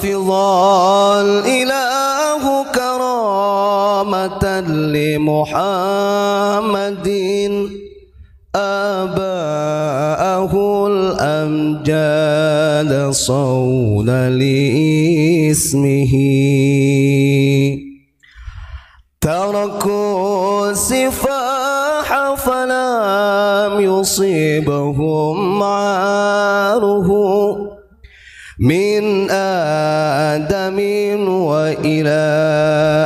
حافظا الإله كرامة لمحمد آباءه الأمجاد صون لإسمه تركوا السفاح فلم يصيبهم عاره من آدم وإلى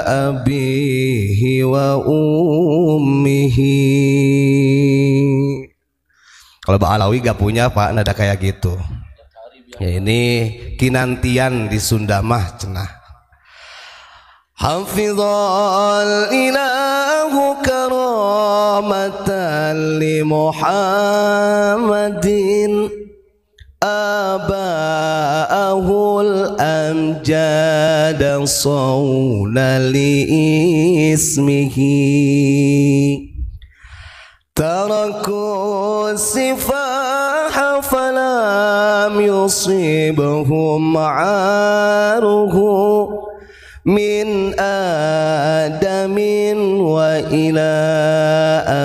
أبيه وأمه Kalau Pak Alawi gak punya Pak nada kayak gitu. Ya ini kinantian di Sunda mah cenah. Hafizal ilahu karamatan li Muhammadin جاد صول لإسمه تركوا السفاح فلم يصيبهم عاره من آدم وإلى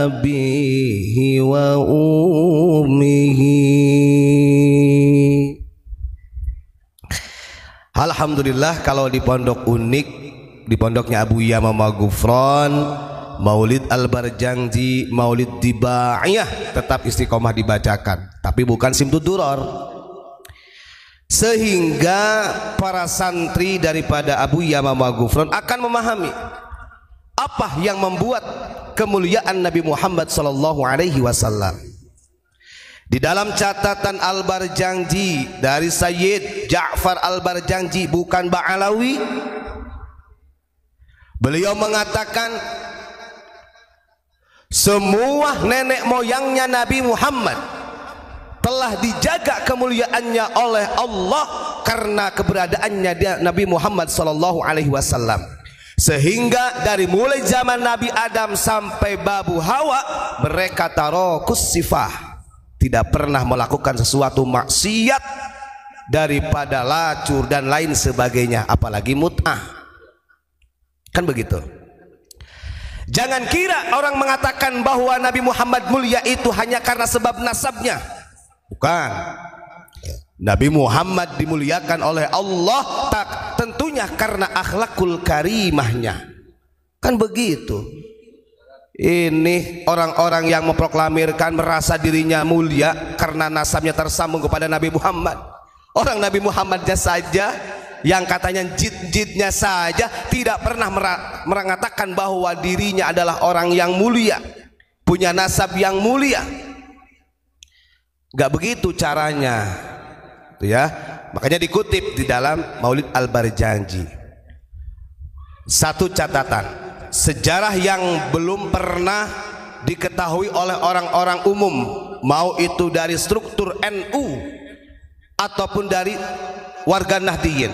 أبيه وأمه Alhamdulillah kalau di pondok unik di pondoknya Abu Yama Magufron Maulid Al-Barjanji, Maulid Dibaiyah tetap istiqomah dibacakan, tapi bukan simtuduror. Sehingga para santri daripada Abu Yama Magufron akan memahami apa yang membuat kemuliaan Nabi Muhammad sallallahu alaihi wasallam. Di dalam catatan Al-Barjanji dari Sayyid Ja'far Al-Barjanji bukan Ba'alawi Beliau mengatakan semua nenek moyangnya Nabi Muhammad telah dijaga kemuliaannya oleh Allah karena keberadaannya dia Nabi Muhammad sallallahu alaihi wasallam. Sehingga dari mulai zaman Nabi Adam sampai Babu Hawa mereka taruh kusifah tidak pernah melakukan sesuatu maksiat daripada lacur dan lain sebagainya apalagi mut'ah kan begitu jangan kira orang mengatakan bahwa Nabi Muhammad mulia itu hanya karena sebab nasabnya bukan Nabi Muhammad dimuliakan oleh Allah tak tentunya karena akhlakul karimahnya kan begitu ini orang-orang yang memproklamirkan merasa dirinya mulia karena nasabnya tersambung kepada Nabi Muhammad orang Nabi Muhammadnya saja yang katanya jid-jidnya saja tidak pernah mengatakan bahwa dirinya adalah orang yang mulia punya nasab yang mulia gak begitu caranya itu ya makanya dikutip di dalam Maulid Al-Barjanji satu catatan sejarah yang belum pernah diketahui oleh orang-orang umum mau itu dari struktur NU ataupun dari warga Nahdiyin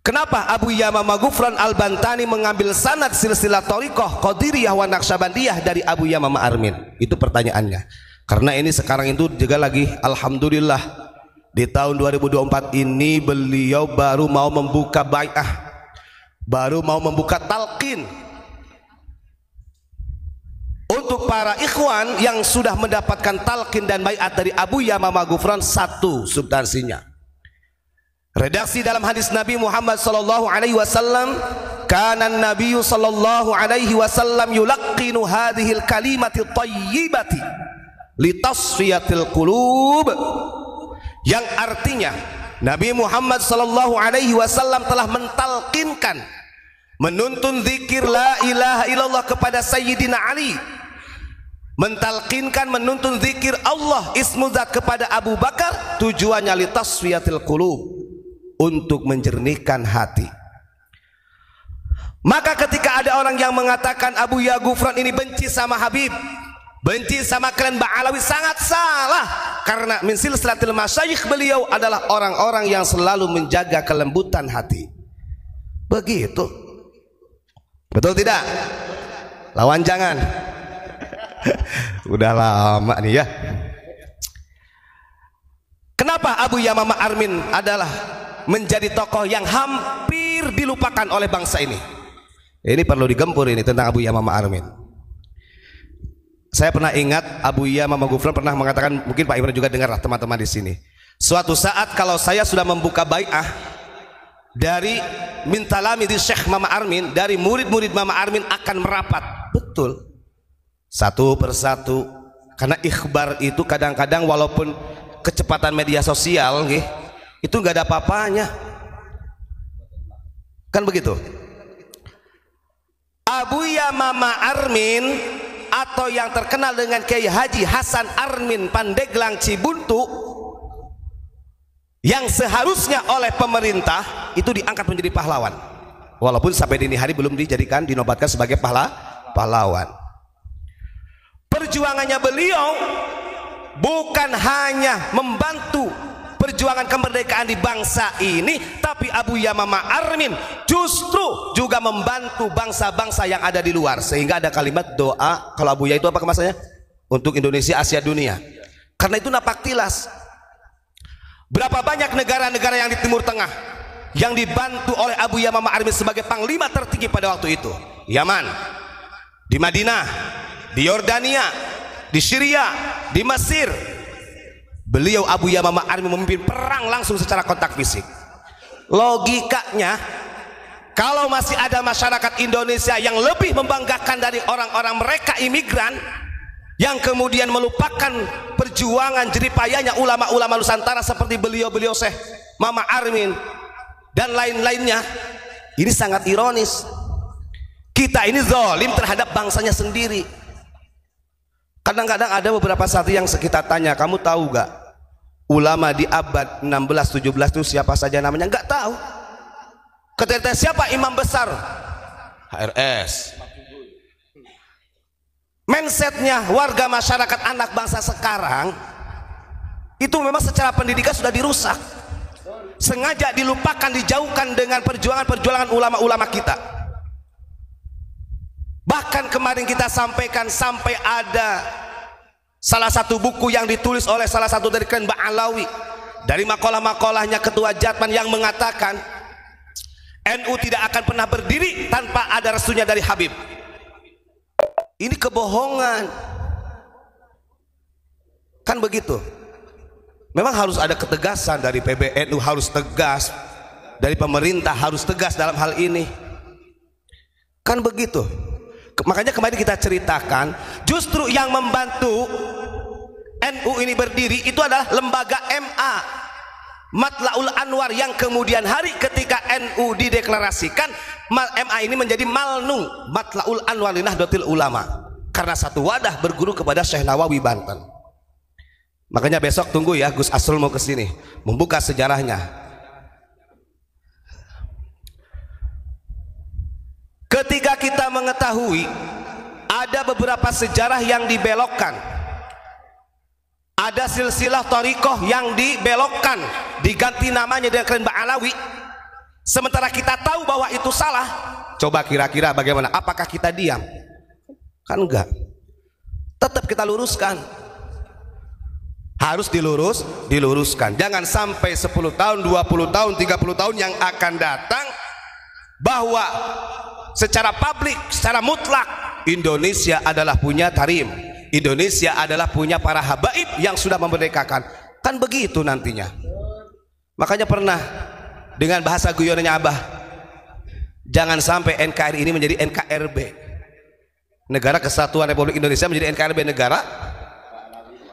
kenapa Abu Yama Magufran Al-Bantani mengambil sanad silsilah Torikoh Qadiriyah wa Naqsyabandiyah dari Abu Yamama Armin itu pertanyaannya karena ini sekarang itu juga lagi Alhamdulillah di tahun 2024 ini beliau baru mau membuka bayah baru mau membuka talqin untuk para ikhwan yang sudah mendapatkan talqin dan bayat dari Abu Yamama Gufran satu substansinya redaksi dalam hadis Nabi Muhammad sallallahu alaihi wasallam kanan Nabi sallallahu alaihi wasallam yulaqqinu hadhil kalimati thayyibati litasfiyatil qulub yang artinya Nabi Muhammad sallallahu alaihi wasallam telah mentalkinkan menuntun zikir la ilaha illallah kepada Sayyidina Ali mentalkinkan menuntun zikir Allah ismuzat kepada Abu Bakar tujuannya fiatil qulub untuk menjernihkan hati maka ketika ada orang yang mengatakan Abu Ya Gufran ini benci sama Habib benci sama kalian Ba'alawi sangat salah karena min silsilatil masyayikh beliau adalah orang-orang yang selalu menjaga kelembutan hati begitu Betul tidak? Lawan jangan. Udah lama nih ya. Kenapa Abu Yamama Armin adalah menjadi tokoh yang hampir dilupakan oleh bangsa ini? Ini perlu digempur ini tentang Abu Yamama Armin. Saya pernah ingat Abu Yamama Gufran pernah mengatakan mungkin Pak Ibrahim juga dengar lah teman-teman di sini. Suatu saat kalau saya sudah membuka bai'ah dari mintalami di Syekh Mama Armin dari murid-murid Mama Armin akan merapat betul satu persatu karena ikhbar itu kadang-kadang walaupun kecepatan media sosial gitu, itu nggak ada apa-apanya kan begitu Abu ya Mama Armin atau yang terkenal dengan Kiai Haji Hasan Armin Pandeglang Cibuntu yang seharusnya oleh pemerintah itu diangkat menjadi pahlawan walaupun sampai dini hari belum dijadikan dinobatkan sebagai pahla pahlawan perjuangannya beliau bukan hanya membantu perjuangan kemerdekaan di bangsa ini tapi Abu Yamama Armin justru juga membantu bangsa-bangsa yang ada di luar sehingga ada kalimat doa kalau Abu Ya itu apa kemasannya untuk Indonesia Asia dunia karena itu napak tilas Berapa banyak negara-negara yang di Timur Tengah yang dibantu oleh Abu Yamama Armin sebagai panglima tertinggi pada waktu itu? Yaman, di Madinah, di Yordania, di Syria, di Mesir. Beliau Abu Yamama Armin memimpin perang langsung secara kontak fisik. Logikanya, kalau masih ada masyarakat Indonesia yang lebih membanggakan dari orang-orang mereka imigran, yang kemudian melupakan perjuangan jeripayanya ulama-ulama Nusantara seperti beliau-beliau Syekh Mama Armin dan lain-lainnya ini sangat ironis kita ini zalim terhadap bangsanya sendiri kadang-kadang ada beberapa satu yang kita tanya kamu tahu gak ulama di abad 16-17 itu siapa saja namanya Gak tahu ketika siapa imam besar HRS mindsetnya warga masyarakat anak bangsa sekarang itu memang secara pendidikan sudah dirusak sengaja dilupakan dijauhkan dengan perjuangan-perjuangan ulama-ulama kita bahkan kemarin kita sampaikan sampai ada salah satu buku yang ditulis oleh salah satu dari keren Mbak Alawi dari makalah-makalahnya ketua Jatman yang mengatakan NU tidak akan pernah berdiri tanpa ada restunya dari Habib ini kebohongan. Kan begitu. Memang harus ada ketegasan dari PBNU harus tegas dari pemerintah harus tegas dalam hal ini. Kan begitu. Makanya kemarin kita ceritakan, justru yang membantu NU ini berdiri itu adalah lembaga MA Matlaul Anwar yang kemudian hari ketika NU dideklarasikan MA ini menjadi malnu Matlaul Anwar Nahdlatul Ulama karena satu wadah berguru kepada Syekh Nawawi Banten makanya besok tunggu ya Gus Asrul mau ke sini membuka sejarahnya ketika kita mengetahui ada beberapa sejarah yang dibelokkan ada silsilah torikoh yang dibelokkan diganti namanya dengan keren Alawi. sementara kita tahu bahwa itu salah coba kira-kira bagaimana apakah kita diam kan enggak tetap kita luruskan harus dilurus diluruskan jangan sampai 10 tahun 20 tahun 30 tahun yang akan datang bahwa secara publik secara mutlak Indonesia adalah punya Tarim Indonesia adalah punya para habaib yang sudah memerdekakan. Kan begitu nantinya. Makanya pernah dengan bahasa guyonnya Abah, jangan sampai NKRI ini menjadi NKRB. Negara Kesatuan Republik Indonesia menjadi NKRB negara.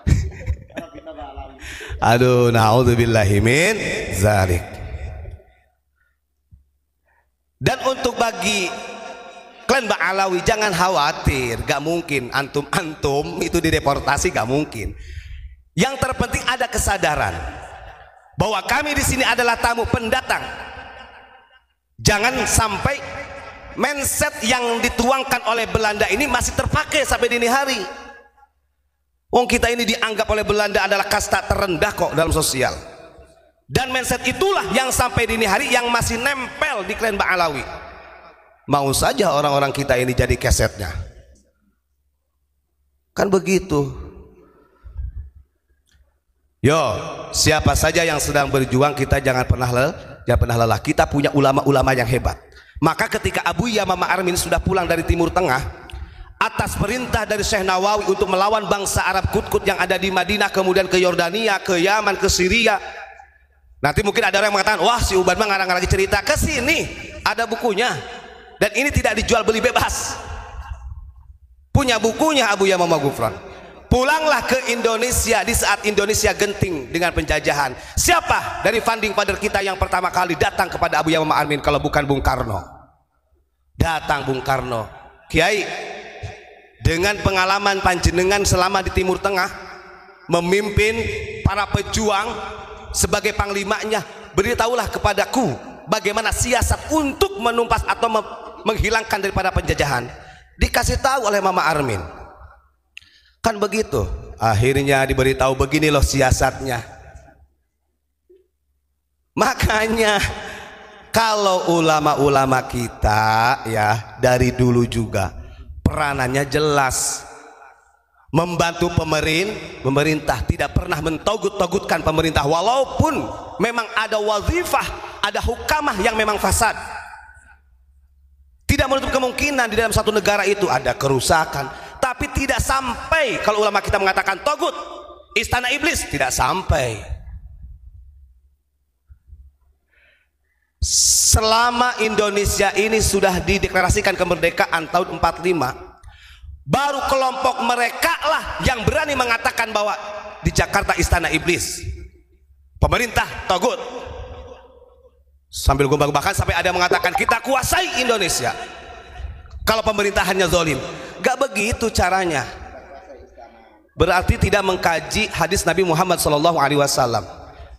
Aduh, naudzubillahimin zalik. Dan untuk bagi kalian Mbak Alawi jangan khawatir gak mungkin antum-antum itu dideportasi gak mungkin yang terpenting ada kesadaran bahwa kami di sini adalah tamu pendatang jangan sampai mindset yang dituangkan oleh Belanda ini masih terpakai sampai dini hari Wong kita ini dianggap oleh Belanda adalah kasta terendah kok dalam sosial. Dan mindset itulah yang sampai dini hari yang masih nempel di klan Mbak Alawi. Mau saja orang-orang kita ini jadi kesetnya. Kan begitu. Yo, siapa saja yang sedang berjuang kita jangan pernah lelah, jangan pernah lelah. Kita punya ulama-ulama yang hebat. Maka ketika Abu Yamama Armin sudah pulang dari Timur Tengah, atas perintah dari Syekh Nawawi untuk melawan bangsa Arab Kutkut yang ada di Madinah, kemudian ke Yordania, ke Yaman, ke Syria. Nanti mungkin ada orang yang mengatakan, wah si Uban mah ngarang-ngarang cerita ke sini, ada bukunya dan ini tidak dijual beli bebas punya bukunya Abu Yamama Gufran pulanglah ke Indonesia di saat Indonesia genting dengan penjajahan siapa dari funding father kita yang pertama kali datang kepada Abu Yamama Armin kalau bukan Bung Karno datang Bung Karno Kiai dengan pengalaman panjenengan selama di Timur Tengah memimpin para pejuang sebagai panglimanya beritahulah kepadaku bagaimana siasat untuk menumpas atau menghilangkan daripada penjajahan dikasih tahu oleh Mama Armin kan begitu akhirnya diberitahu begini loh siasatnya makanya kalau ulama-ulama kita ya dari dulu juga peranannya jelas membantu pemerintah pemerintah tidak pernah mentogut-togutkan pemerintah walaupun memang ada wazifah ada hukamah yang memang fasad tidak menutup kemungkinan di dalam satu negara itu ada kerusakan tapi tidak sampai kalau ulama kita mengatakan togut istana iblis tidak sampai selama Indonesia ini sudah dideklarasikan kemerdekaan tahun 45 baru kelompok mereka lah yang berani mengatakan bahwa di Jakarta istana iblis pemerintah togut sambil gombang-bahkan sampai ada mengatakan kita kuasai Indonesia kalau pemerintahannya zolim gak begitu caranya berarti tidak mengkaji hadis Nabi Muhammad Shallallahu Alaihi Wasallam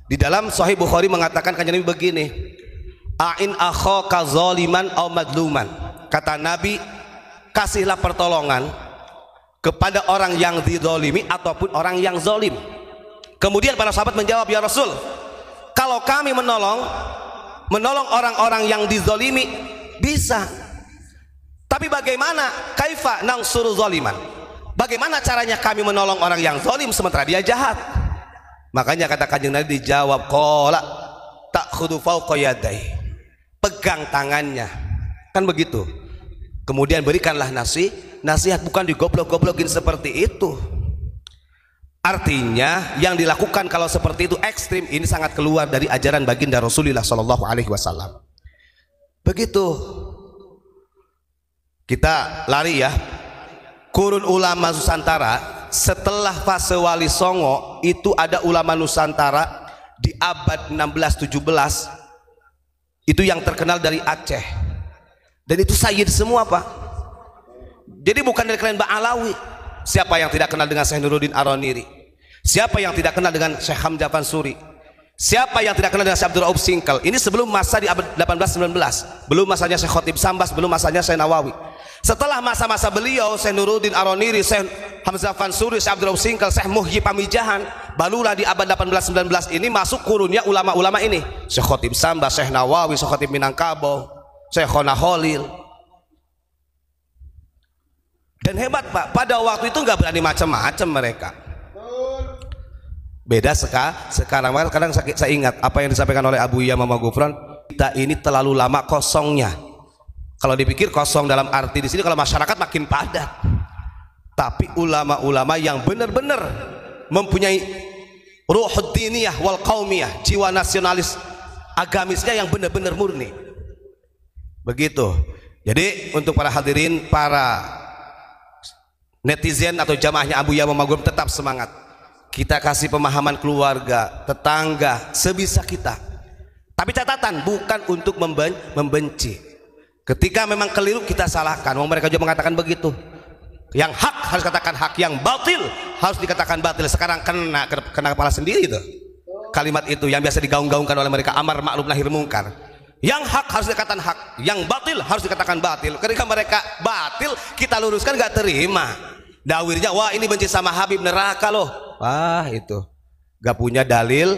di dalam Sahih Bukhari mengatakan kanjeng Nabi begini ain akho zoliman au madluman kata Nabi kasihlah pertolongan kepada orang yang didolimi ataupun orang yang zolim kemudian para sahabat menjawab ya Rasul kalau kami menolong menolong orang-orang yang dizolimi bisa tapi bagaimana kaifa nang suruh zoliman bagaimana caranya kami menolong orang yang zolim sementara dia jahat makanya kata kanjeng Nabi dijawab kola tak khudu koyadai. pegang tangannya kan begitu kemudian berikanlah nasi nasihat bukan digoblok-goblokin seperti itu Artinya yang dilakukan kalau seperti itu ekstrim ini sangat keluar dari ajaran baginda Rasulullah Shallallahu Alaihi Wasallam. Begitu kita lari ya kurun ulama Nusantara setelah fase Wali Songo itu ada ulama Nusantara di abad 16-17 itu yang terkenal dari Aceh dan itu Sayyid semua pak jadi bukan dari kalian Mbak Alawi siapa yang tidak kenal dengan Syekh Nuruddin Aroniri Siapa yang tidak kenal dengan Syekh Hamzah Fansuri? Siapa yang tidak kenal dengan Syekh Abdul Rauf Singkal? Ini sebelum masa di abad 18-19, belum masanya Syekh Khotib Sambas, belum masanya Syekh Nawawi. Setelah masa-masa beliau, Syekh Nuruddin Aroniri, Syekh Hamzah Fansuri, Syekh Abdul Rauf Singkal, Syekh Muhyi Pamijahan, barulah di abad 18-19 ini masuk kurunnya ulama-ulama ini. Syekh Khotib Sambas, Syekh Nawawi, Syekh Khotib Minangkabau, Syekh Khona Holil. Dan hebat Pak, pada waktu itu nggak berani macam-macam mereka beda seka, sekarang maka kadang saya, saya ingat apa yang disampaikan oleh Abu Iya Mama kita ini terlalu lama kosongnya kalau dipikir kosong dalam arti di sini kalau masyarakat makin padat tapi ulama-ulama yang benar-benar mempunyai ruh diniyah wal qaumiyah jiwa nasionalis agamisnya yang benar-benar murni begitu jadi untuk para hadirin para netizen atau jamaahnya Abu Yama tetap semangat kita kasih pemahaman keluarga, tetangga, sebisa kita. Tapi catatan, bukan untuk memben membenci. Ketika memang keliru kita salahkan. Wong mereka juga mengatakan begitu. Yang hak harus katakan hak, yang batil harus dikatakan batil. Sekarang kena kena kepala sendiri itu. Kalimat itu yang biasa digaung-gaungkan oleh mereka amar maklum lahir mungkar. Yang hak harus dikatakan hak, yang batil harus dikatakan batil. Ketika mereka batil, kita luruskan gak terima. Dawirnya, wah ini benci sama Habib neraka loh wah itu gak punya dalil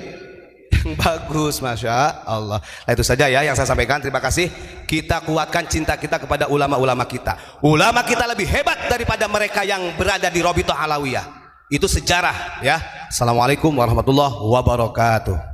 yang bagus Masya Allah nah, itu saja ya yang saya sampaikan terima kasih kita kuatkan cinta kita kepada ulama-ulama kita ulama kita lebih hebat daripada mereka yang berada di Robito Alawiyah itu sejarah ya Assalamualaikum warahmatullahi wabarakatuh